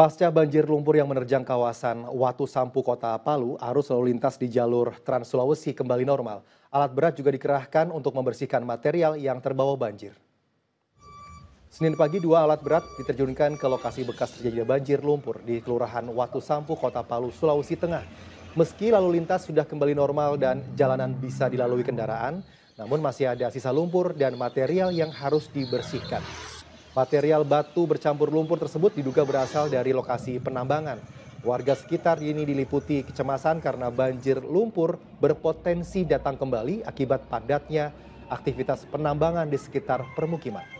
Pasca banjir lumpur yang menerjang kawasan Watu Sampu Kota Palu, arus lalu lintas di jalur Trans Sulawesi kembali normal. Alat berat juga dikerahkan untuk membersihkan material yang terbawa banjir. Senin pagi dua alat berat diterjunkan ke lokasi bekas terjadinya banjir lumpur di Kelurahan Watu Sampu, Kota Palu, Sulawesi Tengah. Meski lalu lintas sudah kembali normal dan jalanan bisa dilalui kendaraan, namun masih ada sisa lumpur dan material yang harus dibersihkan. Material batu bercampur lumpur tersebut diduga berasal dari lokasi penambangan. Warga sekitar ini diliputi kecemasan karena banjir lumpur berpotensi datang kembali akibat padatnya aktivitas penambangan di sekitar permukiman.